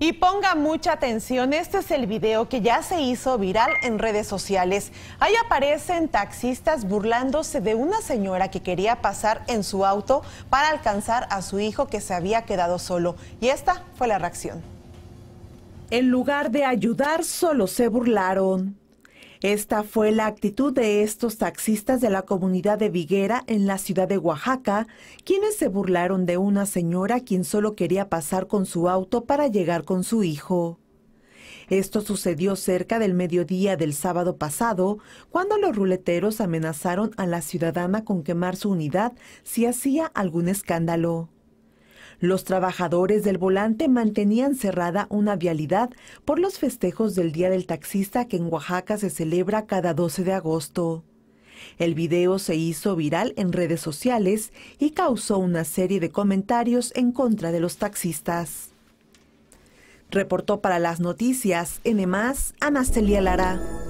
Y ponga mucha atención, este es el video que ya se hizo viral en redes sociales. Ahí aparecen taxistas burlándose de una señora que quería pasar en su auto para alcanzar a su hijo que se había quedado solo. Y esta fue la reacción. En lugar de ayudar, solo se burlaron. Esta fue la actitud de estos taxistas de la comunidad de Viguera en la ciudad de Oaxaca, quienes se burlaron de una señora quien solo quería pasar con su auto para llegar con su hijo. Esto sucedió cerca del mediodía del sábado pasado, cuando los ruleteros amenazaron a la ciudadana con quemar su unidad si hacía algún escándalo. Los trabajadores del volante mantenían cerrada una vialidad por los festejos del Día del Taxista que en Oaxaca se celebra cada 12 de agosto. El video se hizo viral en redes sociales y causó una serie de comentarios en contra de los taxistas. Reportó para las noticias N+, Anastelia Lara.